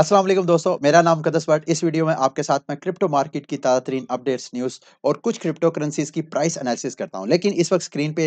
अस्सलाम वालेकुम दोस्तों मेरा नाम कदस भट्ट इस वीडियो में आपके साथ मैं क्रिप्टो मार्केट की ताज़ा तरीन अपडेट्स न्यूज़ और कुछ क्रिप्टो करेंसीज की प्राइस एनालिसिस करता हूं लेकिन इस वक्त स्क्रीन पे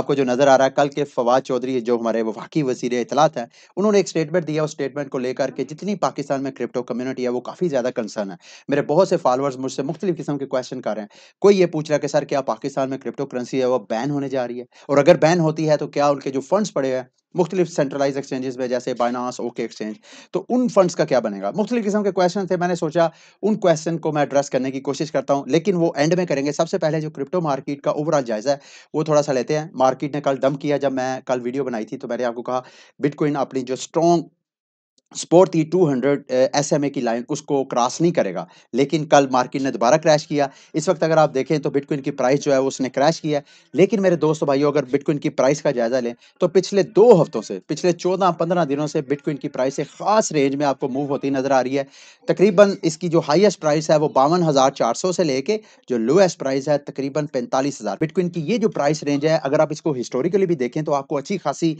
आपको जो नज़र आ रहा है कल के फवाद चौधरी जो हमारे वफाकी वजीर इतलात हैं उन्होंने एक स्टेटमेंट दिया उस स्टेटमेंट को लेकर के जितनी पाकिस्तान में क्रिप्टो कम्यूनिटी है वो काफ़ी ज़्यादा कंसर्न है मेरे बहुत से फॉलोअर्स मुझसे मुख्तलिफ किस्म के क्वेश्चन कर रहे हैं कोई ये पूछ रहा है कि सर क्या पाकिस्तान में क्रिप्टो करेंसी है वो बैन होने जा रही है और अगर बैन होती है तो क्या उनके जो फंड्स पड़े हैं मुख्तलिफ सेंट्रलाइज एक्सचेंजेस में जैसे बाइनास ओके एक्सचेंज तो उन फंड्स का क्या बनेगा मुख्तलिफ किस्म के क्वेश्चन थे मैंने सोचा उन क्वेश्चन को मैं एड्रेस करने की कोशिश करता हूँ लेकिन वो एंड में करेंगे सबसे पहले जो क्रिप्टो मार्केट का ओवरऑल जायज़ा है वो थोड़ा सा लेते हैं मार्केट ने कल दम किया जब मैं कल वीडियो बनाई थी तो मैंने आपको कहा बिटकॉइन अपनी जो strong support two hundred S M A की लाइन उसको क्रॉस नहीं करेगा लेकिन कल मार्केट ने दोबारा क्रैश किया इस वक्त अगर आप देखें तो बिटकॉइन की प्राइस जो है उसने क्रैश किया है लेकिन मेरे दोस्तों भाइयों अगर बिटकॉइन की प्राइस का जायज़ा लें तो पिछले दो हफ्तों से पिछले चौदह पंद्रह दिनों से बिटकॉइन की प्राइस एक खास रेंज में आपको मूव होती नज़र आ रही है तकरीबन इसकी जो हाइएस्ट प्राइस है वो बावन हज़ार चार सौ से लेके जो लोएस्ट प्राइस है तकरीबन पैंतालीस हज़ार बिटकॉइन की ये जो प्राइस रेंज है अगर आप इसको हिस्टोरिकली भी देखें तो आपको अच्छी खासी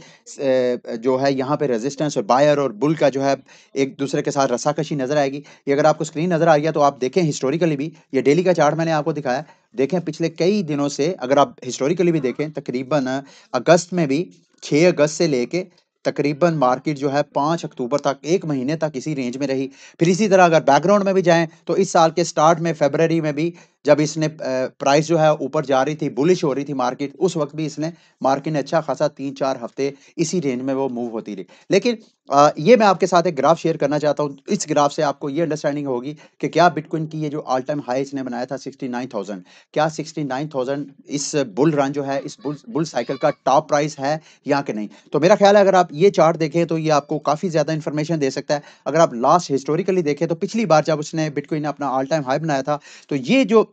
जो है यहाँ पर रेजिस्टेंस और बायर और बुल का जो जो है एक दूसरे के साथ रस्साकशी नजर आएगी ये अगर आपको स्क्रीन नजर आ गया तो आप देखें हिस्टोरिकली भी ये डेली का चार्ट मैंने आपको दिखाया देखें पिछले कई दिनों से अगर आप हिस्टोरिकली भी देखें तकरीबन अगस्त में भी छः अगस्त से लेके तकरीबन मार्केट जो है पाँच अक्टूबर तक एक महीने तक इसी रेंज में रही फिर इसी तरह अगर बैकग्राउंड में भी जाएं तो इस साल के स्टार्ट में फेबररी में भी जब इसने प्राइस जो है ऊपर जा रही थी बुलिश हो रही थी मार्केट उस वक्त भी इसने मार्केट ने अच्छा खासा तीन चार हफ्ते इसी रेंज में वो मूव होती रही लेकिन आ, ये मैं आपके साथ एक ग्राफ शेयर करना चाहता हूँ इस ग्राफ से आपको ये अंडरस्टैंडिंग होगी कि क्या बिटकॉइन की ये जो ऑल टाइम हाई इसने बनाया था थाउजेंड क्या थाउजेंड इस बुल रन जो है इस बुल बुल साइकिल का टॉप प्राइस है या कि नहीं तो मेरा ख्याल है अगर आप ये चार्ट देखें तो ये आपको काफ़ी ज़्यादा इन्फॉर्मेशन दे सकता है अगर आप लास्ट हिस्टोरिकली देखें तो पिछली बार जब उसने बिटकॉइन ने अपना ऑल टाइम हाई बनाया था तो ये जो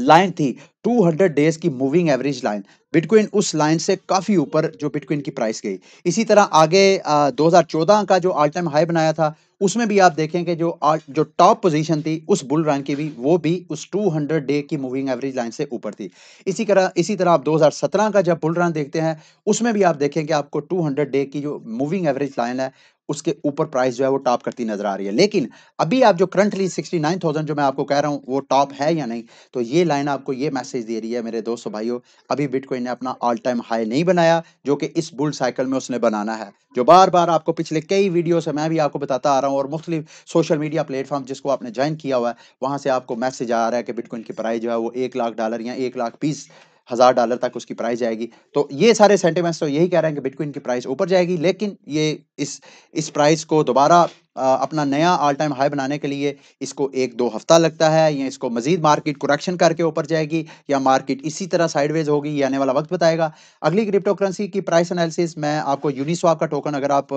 लाइन थी 200 डेज की मूविंग एवरेज लाइन बिटकॉइन उस लाइन से काफ़ी ऊपर जो बिटकॉइन की प्राइस गई इसी तरह आगे आ, 2014 का जो ऑल टाइम हाई बनाया था उसमें भी आप देखें कि जो जो टॉप पोजीशन थी उस बुल रन की भी वो भी उस 200 डे की मूविंग एवरेज लाइन से ऊपर थी इसी तरह इसी तरह आप 2017 का जब बुल रन देखते हैं उसमें भी आप देखें कि आपको 200 डे की जो मूविंग एवरेज लाइन है उसके ऊपर प्राइस जो है वो टॉप करती नजर आ रही है लेकिन अभी आप जो करंटली 69,000 जो मैं आपको कह रहा हूँ वो टॉप है या नहीं तो ये लाइन आपको ये मैसेज दे रही है मेरे दोस्तों भाइयों अभी बिटकॉइन ने अपना ऑल टाइम हाई नहीं बनाया जो कि इस बुल साइकिल में उसने बनाना है जो बार बार आपको पिछले कई वीडियो से मैं भी आपको बताता आ रहा हूँ और मुख्तलि सोशल मीडिया प्लेटफॉर्म जिसको आपने ज्वाइन किया हुआ है वहाँ से आपको मैसेज आ रहा है कि बिटकॉइन की प्राइस जो है वो एक लाख डॉलर या एक लाख पीस हज़ार डॉलर तक उसकी प्राइस जाएगी तो ये सारे सेंटिमेंट्स तो यही कह रहे हैं कि बिटकॉइन की प्राइस ऊपर जाएगी लेकिन ये इस इस प्राइस को दोबारा अपना नया ऑल टाइम हाई बनाने के लिए इसको एक दो हफ्ता लगता है या इसको मजीद मार्केट करेक्शन करके ऊपर जाएगी या मार्केट इसी तरह साइडवेज होगी ये आने वाला वक्त बताएगा अगली क्रिप्टो करेंसी की प्राइस एनालिसिस मैं आपको यूनिस्वाप का टोकन अगर आप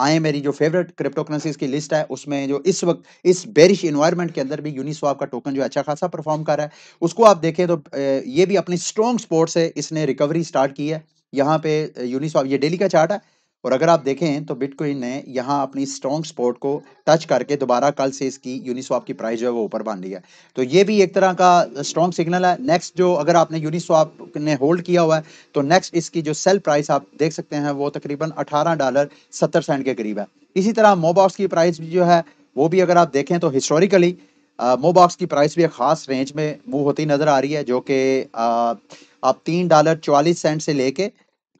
आए मेरी जो फेवरेट क्रिप्टो करेंसीज की लिस्ट है उसमें जो इस वक्त इस बेरिश इन्वायरमेंट के अंदर भी यूनिस्वाप का टोकन जो अच्छा खासा परफॉर्म कर रहा है उसको आप देखें तो ये भी अपनी स्ट्रॉन्ग स्पोर्ट से इसने रिकवरी स्टार्ट की है यहाँ पे यूनिस्वाप ये डेली का चार्ट है और अगर आप देखें तो बिटकॉइन ने यहाँ अपनी स्ट्रॉन्ग स्पॉट को टच करके दोबारा कल से इसकी यूनिस्वाप की प्राइस जो है वो ऊपर बांध लिया तो ये भी एक तरह का स्ट्रॉन्ग सिग्नल है नेक्स्ट जो अगर आपने यूनिस्वाप ने होल्ड किया हुआ है तो नेक्स्ट इसकी जो सेल प्राइस आप देख सकते हैं वो तकरीबन अठारह डॉलर सत्तर सेंट के करीब है इसी तरह मोबॉक्स की प्राइस जो है वो भी अगर आप देखें तो हिस्टोरिकली मोबॉक्स की प्राइस भी एक खास रेंज में मूव होती नज़र आ रही है जो कि आप तीन डॉलर चवालीस सेंट से लेके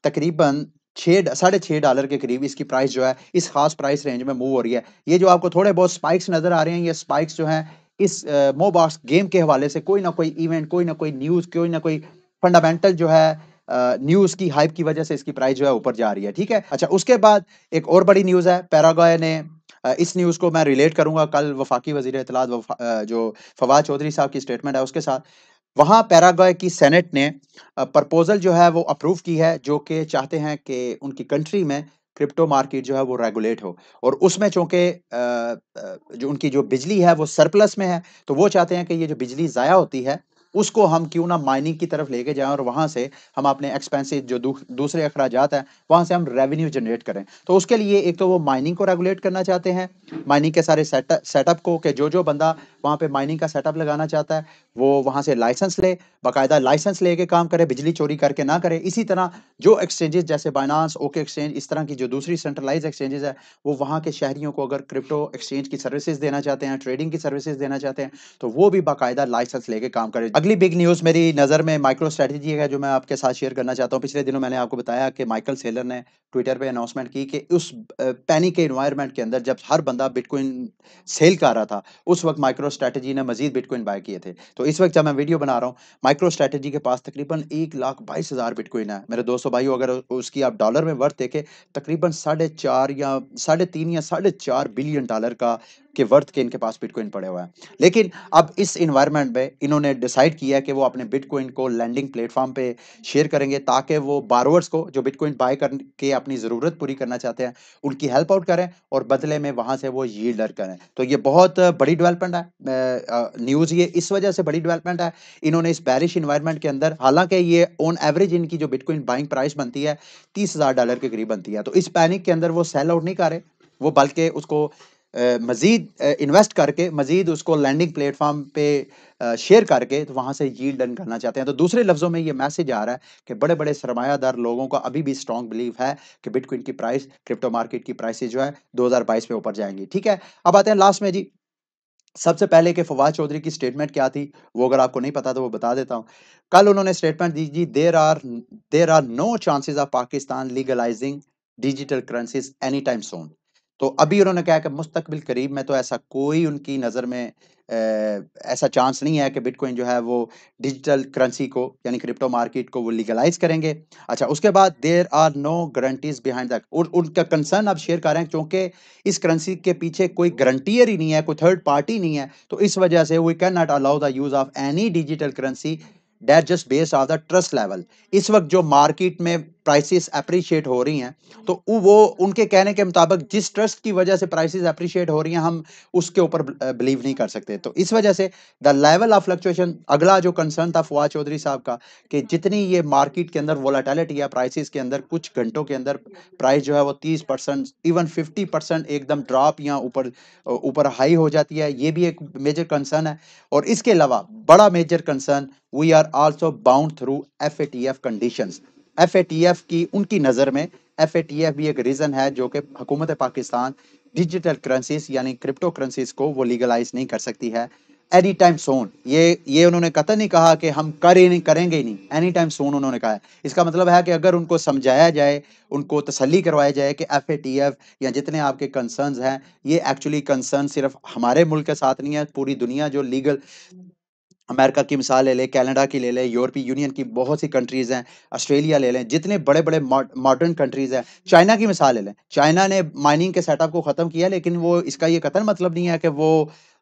तकरीबन छः साढ़े छः डॉलर के करीब इसकी प्राइस जो है इस खास प्राइस रेंज में मूव हो रही है ये जो आपको थोड़े बहुत स्पाइक्स नज़र आ रहे हैं ये स्पाइक्स जो हैं इस मोबाक्स गेम के हवाले से कोई ना कोई इवेंट कोई ना कोई न्यूज़ कोई ना कोई फंडामेंटल जो है न्यूज़ की हाइप की वजह से इसकी प्राइस जो है ऊपर जा रही है ठीक है अच्छा उसके बाद एक और बड़ी न्यूज़ है पैरागॉय ने इस न्यूज़ को मैं रिलेट करूंगा कल वफाकी वजी अतलात वफा, जो फवाद चौधरी साहब की स्टेटमेंट है उसके साथ वहाँ पैराग्वे की सेनेट ने प्रपोज़ल जो है वो अप्रूव की है जो कि चाहते हैं कि उनकी कंट्री में क्रिप्टो मार्केट जो है वो रेगुलेट हो और उसमें चूँकि जो उनकी जो बिजली है वो सरप्लस में है तो वो चाहते हैं कि ये जो बिजली ज़ाया होती है उसको हम क्यों ना माइनिंग की तरफ लेके जाएं और वहाँ से हम अपने एक्सपेंसिव जो दू, दूसरे अखराज हैं वहाँ से हम रेवेन्यू जनरेट करें तो उसके लिए एक तो वो माइनिंग को रेगुलेट करना चाहते हैं माइनिंग के सारे सेटअप को कि जो जो बंदा वहाँ पे माइनिंग का सेटअप लगाना चाहता है वो वहाँ से लाइसेंस ले बाकायदा लाइसेंस लेके काम करे बिजली चोरी करके ना करे इसी तरह जो एक्सचेंजेस जैसे बाइनांस ओके एक्सचेंज इस तरह की जो दूसरी सेंट्रलाइज एक्सचेंजेस है वो वहाँ के शहरियों को अगर क्रिप्टो एक्सचेंज की सर्विसेज देना चाहते हैं ट्रेडिंग की सर्विसेज देना चाहते हैं तो वो भी बाकायदा लाइसेंस लेके काम करे अगली बिग न्यूज़ मेरी नज़र में माइक्रो स्ट्रैटेजी है जो मैं आपके साथ शेयर करना चाहता हूँ पिछले दिनों मैंने आपको बताया कि माइकल सेलर ने ट्विटर पे अनाउंसमेंट की कि उस पैनिक के इन्वायरमेंट के अंदर जब हर बंदा बिटकॉइन सेल कर रहा था उस वक्त माइक्रो स्ट्रेटजी ने मजीद बिटकॉइन बाय किए थे तो इस वक्त जब मैं वीडियो बना रहा हूँ माइक्रो स्ट्रेटजी के पास तकरीबन एक लाख बाईस हज़ार बिटकॉइन है मेरे दोस्तों भाई अगर उसकी आप डॉलर में वर्थ देखें तकरीबन साढ़े चार या साढ़े तीन या साढ़े चार बिलियन डॉलर का के वर्थ के इनके पास बिटकॉइन पड़े हुए हैं लेकिन अब इस इन्वायरमेंट में इन्होंने डिसाइड किया है कि वो अपने बिटकॉइन को लैंडिंग प्लेटफॉर्म पे शेयर करेंगे ताकि वो बारोवर्स को जो बिटकॉइन बाय करके अपनी ज़रूरत पूरी करना चाहते हैं उनकी हेल्प आउट करें और बदले में वहाँ से वो यील्ड डर करें तो ये बहुत बड़ी डेवलपमेंट है न्यूज़ ये इस वजह से बड़ी डेवलपमेंट है इन्होंने इस बैरिश इन्वायरमेंट के अंदर हालांकि ये ऑन एवरेज इनकी जो बिटकॉइन बाइंग प्राइस बनती है तीस डॉलर के करीब बनती है तो इस पैनिक के अंदर वो सेल आउट नहीं करे वो बल्कि उसको मज़ीद इन्वेस्ट करके मज़ीद उसको लैंडिंग प्लेटफॉर्म पे शेयर करके तो वहाँ से यील्ड डन करना चाहते हैं तो दूसरे लफ्ज़ों में ये मैसेज आ रहा है कि बड़े बड़े सरमायादार लोगों का अभी भी स्ट्रॉन्ग बिलीव है कि बिटकॉइन की प्राइस क्रिप्टो मार्केट की प्राइस जो है 2022 में ऊपर जाएंगी ठीक है अब आते हैं लास्ट में जी सबसे पहले कि फवाद चौधरी की स्टेटमेंट क्या थी वो अगर आपको नहीं पता तो वो बता देता हूँ कल उन्होंने स्टेटमेंट दी जी there are there are no chances of Pakistan legalising digital currencies any time soon तो अभी उन्होंने कहा कि मुस्तकबिल करीब में तो ऐसा कोई उनकी नज़र में ऐसा चांस नहीं है कि बिटकॉइन जो है वो डिजिटल करेंसी को यानी क्रिप्टो मार्केट को वो लीगलाइज करेंगे अच्छा उसके बाद there are no guarantees behind that और उनका कंसर्न आप शेयर कर रहे हैं क्योंकि इस करेंसी के पीछे कोई गारंटियर ही नहीं है कोई थर्ड पार्टी नहीं है तो इस वजह से we can not allow the use of any digital currency that just based of the trust level इस वक्त जो मार्केट में प्राइसेस अप्रिशिएट हो रही हैं हम्म। तो वो उनके कहने के मुताबिक जिस ट्रस्ट की वजह से प्राइसेस अप्रिशिएट हो रही हैं हम उसके ऊपर बिलीव नहीं कर सकते तो इस वजह से द लेवल ऑफ फ्लक्चुएशन अगला जो कंसर्न था फवाद चौधरी साहब का कि हाँ। जितनी ये मार्केट के अंदर वोलाटिलिटी या प्राइसिस के अंदर कुछ घंटों के अंदर प्राइस जो है वो तीस परसेंट इवन फिफ्टी परसेंट एकदम ड्रॉप या ऊपर ऊपर हाई हो जाती है ये भी एक मेजर कंसर्न है और इसके अलावा बड़ा major concern we are also bound through F A T F conditions F की उनकी नज़र में एफ भी एक रीज़न है जो कि हुकूमत पाकिस्तान डिजिटल करेंसीज यानी क्रिप्टो करेंसीज को वो लीगलाइज नहीं कर सकती है एनी टाइम सोन ये ये उन्होंने कतन नहीं कहा कि हम ही नहीं करेंगे ही नहीं एनी टाइम सोन उन्होंने कहा है इसका मतलब है कि अगर उनको समझाया जाए उनको तसली करवाया जाए कि एफ ए टी एफ या जितने आपके कंसर्न हैं ये एक्चुअली कंसर्न सिर्फ हमारे मुल्क के साथ नहीं है पूरी दुनिया जो लीगल अमेरिका की मिसाल ले लें कैनेडा की ले लें यूरोपीय यूनियन की बहुत सी कंट्रीज़ हैं ऑस्ट्रेलिया ले लें जितने बड़े बड़े मॉडर्न कंट्रीज़ हैं चाइना की मिसाल ले लें चाइना ने माइनिंग के सेटअप को ख़त्म किया लेकिन वो इसका ये कतन मतलब नहीं है कि वो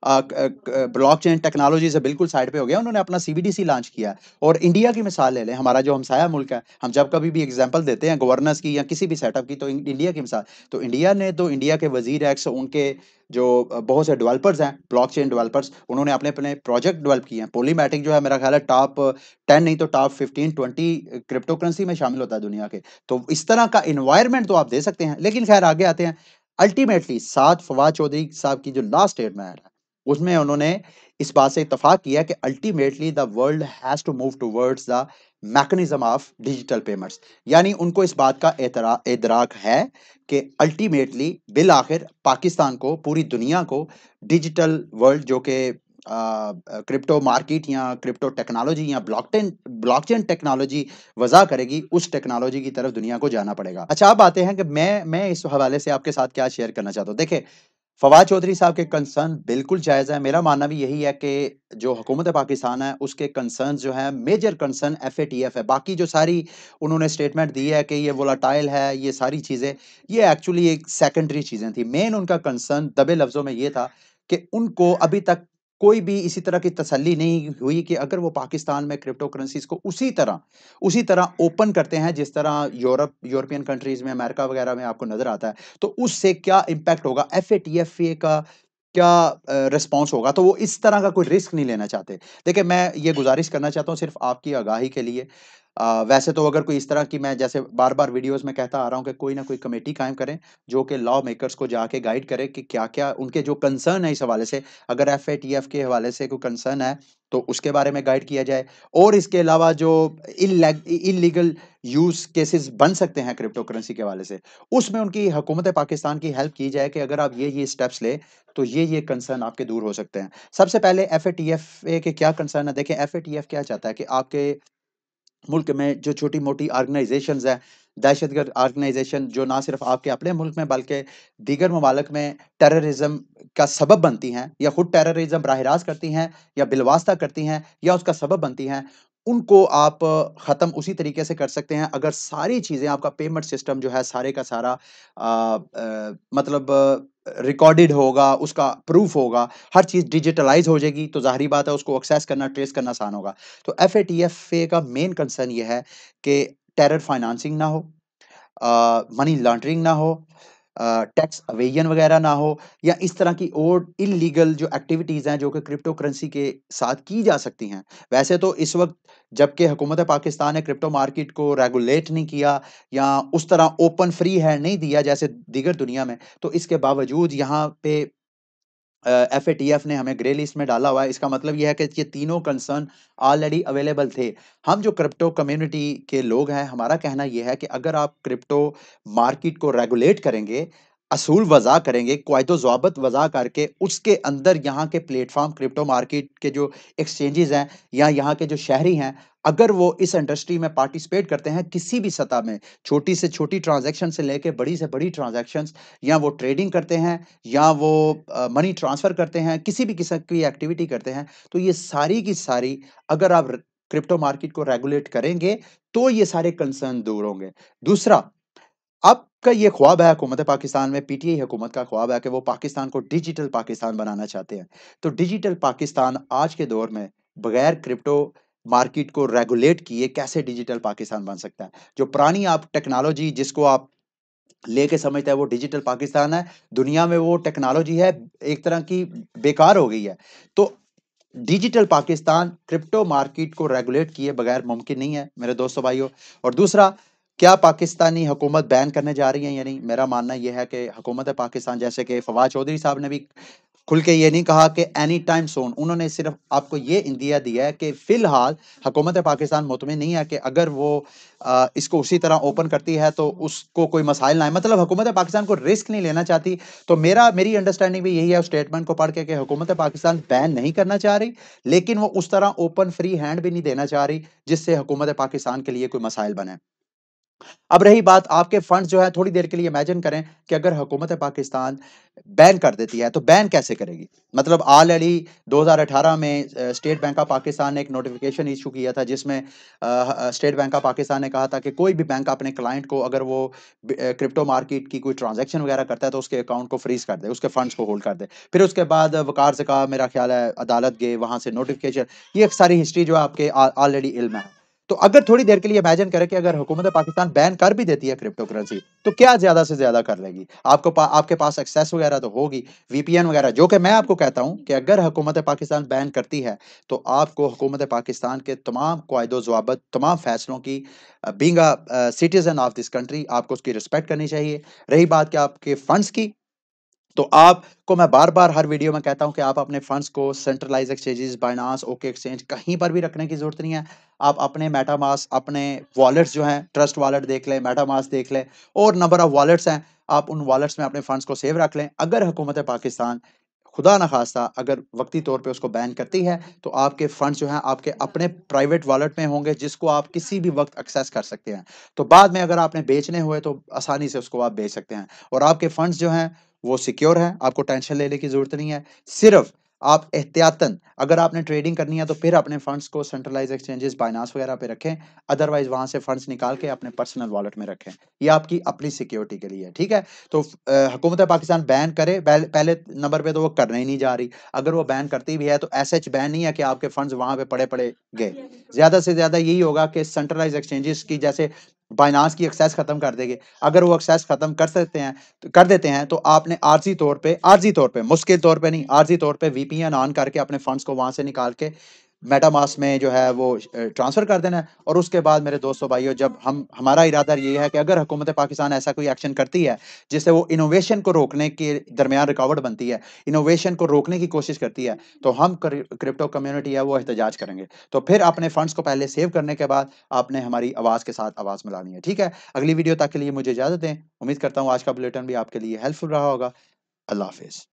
ब्लॉक चेन टेक्नोलॉजी से बिल्कुल साइड पे हो गया उन्होंने अपना सी लॉन्च किया और इंडिया की मिसाल ले लें हमारा जो हमसाया मुल्क है हम जब कभी भी एग्जाम्पल देते हैं गवर्नर्स की या किसी भी सेटअप की तो इंडिया की मिसाल तो इंडिया ने तो इंडिया के वजीर एक्स उनके जो बहुत से डेवलपर्स हैं ब्लॉक चेन उन्होंने अपने अपने प्रोजेक्ट डेवलप किए हैं पोलीमेटिक जो है मेरा ख्याल है टॉप टेन नहीं तो top fifteen twenty crypto currency में शामिल होता है दुनिया के तो इस तरह का इन्वायरमेंट तो आप दे सकते हैं लेकिन खैर आगे आते हैं अल्टीमेटली सात फवाद चौधरी साहब की जो लास्ट स्टेटमेंट है उसमें उन्होंने इस बात से इतफाक किया कि ultimately the world has to move towards the mechanism of digital payments यानी उनको इस बात का इतराक है कि अल्टीमेटली बिल आखिर पाकिस्तान को पूरी दुनिया को डिजिटल वर्ल्ड जो कि क्रिप्टो मार्केट या क्रिप्टो टेक्नोलॉजी या ब्लॉकटेन ब्लॉकचेन टेक्नोलॉजी वजह करेगी उस टेक्नोलॉजी की तरफ दुनिया को जाना पड़ेगा अच्छा आप आते हैं कि मैं मैं इस हवाले से आपके साथ क्या शेयर करना चाहता हूँ देखिए फवाद चौधरी साहब के कंसर्न बिल्कुल जायज़ है मेरा मानना भी यही है कि जो हुकूमत पाकिस्तान है उसके कंसर्न जो है major concern F A T F है बाकी जो सारी उन्होंने स्टेटमेंट दी है कि ये वोलाटाइल है ये सारी चीज़ें ये एक्चुअली एक सेकेंडरी चीज़ें थी मेन उनका कंसर्न दबे लफ्ज़ों में ये था कि उनको अभी तक कोई भी इसी तरह की तसल्ली नहीं हुई कि अगर वो पाकिस्तान में क्रिप्टो करेंसीज को उसी तरह उसी तरह ओपन करते हैं जिस तरह यूरोप यूरोपियन कंट्रीज़ में अमेरिका वगैरह में आपको नज़र आता है तो उससे क्या इम्पैक्ट होगा F A T F A का क्या रिस्पॉन्स होगा तो वो इस तरह का कोई रिस्क नहीं लेना चाहते देखिए मैं ये गुजारिश करना चाहता हूँ सिर्फ आपकी आगाही के लिए आ, वैसे तो अगर कोई इस तरह की मैं जैसे बार बार वीडियोस में कहता आ रहा हूँ कि कोई ना कोई कमेटी कायम करें जो कि लॉ मेकर्स को जाके गाइड करे कि क्या क्या उनके जो कंसर्न है इस हवाले से अगर एफ ए टी एफ के हवाले से कोई कंसर्न है तो उसके बारे में गाइड किया जाए और इसके अलावा जो इलीगल यूज़ केसेस बन सकते हैं क्रिप्टो करेंसी के हवाले से उसमें उनकी हुकूमत पाकिस्तान की हेल्प की जाए कि अगर आप ये ये स्टेप्स ले तो ये ये कंसर्न आपके दूर हो सकते हैं सबसे पहले F A T F A के क्या कंसर्न है देखें एफ ए टी एफ क्या चाहता है कि आपके मुल्क में जो छोटी मोटी ऑर्गेनाइजेशन हैं दहशत गर्द ऑर्गेनाइजेशन जो ना सिर्फ आपके अपने मुल्क में बल्कि दीगर ममालक में टेररिज्म का सबब बनती हैं या खुद टेररिज्म बरह रास्त करती हैं या बिलवास्ता करती हैं या उसका सबब बनती हैं उनको आप ख़त्म उसी तरीके से कर सकते हैं अगर सारी चीज़ें आपका पेमेंट सिस्टम जो है सारे का सारा आ, आ, मतलब रिकॉर्डेड होगा उसका प्रूफ होगा हर चीज़ डिजिटलाइज हो जाएगी तो जाहरी बात है उसको एक्सेस करना ट्रेस करना आसान होगा तो F A T F A का मेन कंसर्न ये है कि टेरर फाइनेंसिंग ना हो मनी लॉन्ड्रिंग ना हो टैक्स अवेजन वगैरह ना हो या इस तरह की और इलीगल जो एक्टिविटीज़ हैं जो कि क्रिप्टो करेंसी के साथ की जा सकती हैं वैसे तो इस वक्त जबकि हुकूमत पाकिस्तान ने क्रिप्टो मार्केट को रेगुलेट नहीं किया या उस तरह ओपन फ्री हैंड नहीं दिया जैसे दीगर दुनिया में तो इसके बावजूद यहाँ पे एफ ए टी एफ ने हमें ग्रे लिस्ट में डाला हुआ है इसका मतलब यह है कि ये तीनों कंसर्न ऑलरेडी अवेलेबल थे हम जो क्रिप्टो कम्युनिटी के लोग हैं हमारा कहना यह है कि अगर आप क्रिप्टो मार्केट को रेगुलेट करेंगे असूल वज़ा करेंगे कायद जवाबत वज़ा करके उसके अंदर यहाँ के प्लेटफॉर्म क्रिप्टो मार्केट के जो एक्सचेंजेस हैं या यहाँ के जो शहरी हैं अगर वो इस इंडस्ट्री में पार्टिसिपेट करते हैं किसी भी सतह में छोटी से छोटी ट्रांजैक्शन से लेके बड़ी से बड़ी ट्रांजैक्शन या वो ट्रेडिंग करते हैं या वो मनी ट्रांसफ़र करते हैं किसी भी किस्म की एक्टिविटी करते हैं तो ये सारी की सारी अगर आप क्रिप्टो मार्केट को रेगुलेट करेंगे तो ये सारे कंसर्न दूर होंगे दूसरा आपका ये ख्वाब है हुकूमत पाकिस्तान में पीटीआई हुकूमत का ख्वाब है कि वो पाकिस्तान को डिजिटल पाकिस्तान बनाना चाहते हैं तो डिजिटल पाकिस्तान आज के दौर में बगैर क्रिप्टो मार्केट को रेगुलेट किए कैसे डिजिटल पाकिस्तान बन सकता है जो पुरानी आप टेक्नोलॉजी जिसको आप लेके समझते हैं वो डिजिटल पाकिस्तान है दुनिया में वो टेक्नोलॉजी है एक तरह की बेकार हो गई है तो डिजिटल पाकिस्तान क्रिप्टो मार्केट को रेगुलेट किए बगैर मुमकिन नहीं है मेरे दोस्तों भाइयों और दूसरा क्या पाकिस्तानी हुकूमत बैन करने जा रही है या नहीं मेरा मानना यह है कि हुकूमत पाकिस्तान जैसे कि फवाद चौधरी साहब ने भी खुल के ये नहीं कहा कि एनी टाइम सोन उन्होंने सिर्फ आपको ये इंदिया दिया है कि फ़िलहाल हुकूमत पाकिस्तान मुतमिन नहीं है कि अगर वो आ, इसको उसी तरह ओपन करती है तो उसको कोई मसाइल ना है मतलब हुकूमत पाकिस्तान को रिस्क नहीं लेना चाहती तो मेरा मेरी अंडरस्टैंडिंग भी यही है उस स्टेटमेंट को पढ़ के कि हुकूमत पाकिस्तान बैन नहीं करना चाह रही लेकिन वो उस तरह ओपन फ्री हैंड भी नहीं देना चाह रही जिससे हुकूमत पाकिस्तान के लिए कोई मसाइल बने अब रही बात आपके फंड जो है थोड़ी देर के लिए इमेजिन करें कि अगर हुकूमत पाकिस्तान बैन कर देती है तो बैन कैसे करेगी मतलब आल अली 2018 में स्टेट बैंक ऑफ पाकिस्तान ने एक नोटिफिकेशन इशू किया था जिसमें स्टेट बैंक ऑफ पाकिस्तान ने कहा था कि कोई भी बैंक अपने क्लाइंट को अगर वो क्रिप्टो मार्केट की कोई ट्रांजेक्शन वगैरह करता है तो उसके अकाउंट को फ्रीज कर दे उसके फंड्स को होल्ड कर दे फिर उसके बाद वकार से कहा मेरा ख्याल है अदालत गए वहाँ से नोटिफिकेशन ये सारी हिस्ट्री जो है आपके ऑलरेडी इल्म है तो अगर थोड़ी देर के लिए इमेजिन करें कि अगर हुकूमत पाकिस्तान बैन कर भी देती है क्रिप्टो करेंसी तो क्या ज्यादा से ज्यादा कर लेगी आपको पा, आपके पास एक्सेस वगैरह तो होगी वीपीएन वगैरह जो कि मैं आपको कहता हूं कि अगर हुकूमत पाकिस्तान बैन करती है तो आपको हुकूमत पाकिस्तान के तमाम कायदो जवाबत तमाम फैसलों की being citizen of this country आपको उसकी रिस्पेक्ट करनी चाहिए रही बात क्या आपके फंड्स की तो आपको मैं बार बार हर वीडियो में कहता हूं कि आप अपने फंड्स को centralise exchanges Binance okay exchange कहीं पर भी रखने की जरूरत नहीं है आप अपने मेटामास अपने वॉलेट्स जो हैं ट्रस्ट वॉलेट देख लें मेटामास देख लें और नंबर ऑफ वॉलेट्स हैं आप उन वॉलेट्स में अपने फंड्स को सेव रख लें अगर हुकूमत पाकिस्तान खुदा न खास्ता अगर वक्ती तौर पे उसको बैन करती है तो आपके फंड्स जो हैं आपके अपने प्राइवेट वॉलेट में होंगे जिसको आप किसी भी वक्त एक्सेस कर सकते हैं तो बाद में अगर आपने बेचने हुए तो आसानी से उसको आप बेच सकते हैं और आपके फंड्स जो हैं वो सिक्योर है आपको टेंशन लेने की जरूरत नहीं है सिर्फ आप एहतियातन अगर आपने ट्रेडिंग करनी है तो फिर अपने फंड्स को सेंट्रलाइज एक्सचेंजेस बाइनास वगैरह पे रखें अदरवाइज वहां से फंड्स निकाल के अपने पर्सनल वॉलेट में रखें ये आपकी अपनी सिक्योरिटी के लिए है ठीक है तो हुकूमत पाकिस्तान बैन करे पहले नंबर पर तो वो करने ही नहीं जा रही अगर वो बैन करती भी है तो ऐसे बैन नहीं है कि आपके फंड वहां पर पड़े पड़े गए ज्यादा से ज्यादा यही होगा कि सेंट्रलाइज एक्सचेंजेस की जैसे बाइनास की एक्सेस खत्म कर देंगे अगर वो एक्सेस खत्म कर सकते हैं तो कर देते हैं तो आपने आरजी तौर पे आर्जी तौर पे मुश्किल तौर पे नहीं आर्जी तौर पे वी वीपीएन ऑन करके अपने फंड्स को वहां से निकाल के मेटामास में जो है वो ट्रांसफ़र कर देना है और उसके बाद मेरे दोस्तों भाइयों जब हम हमारा इरादा ये है कि अगर हुकूमत पाकिस्तान ऐसा कोई एक्शन करती है जिससे वो इनोवेशन को रोकने के दरमियान रुकावट बनती है इनोवेशन को रोकने की कोशिश करती है तो हम क्रिप्टो कम्युनिटी है वो एहतजाज करेंगे तो फिर अपने फंड्स को पहले सेव करने के बाद आपने हमारी आवाज़ के साथ आवाज़ मिलानी है ठीक है अगली वीडियो तक के लिए मुझे इजाज़त दें उम्मीद करता हूँ आज का बुलेटिन भी आपके लिए हेल्पफुल रहा होगा अल्लाह हाफिज़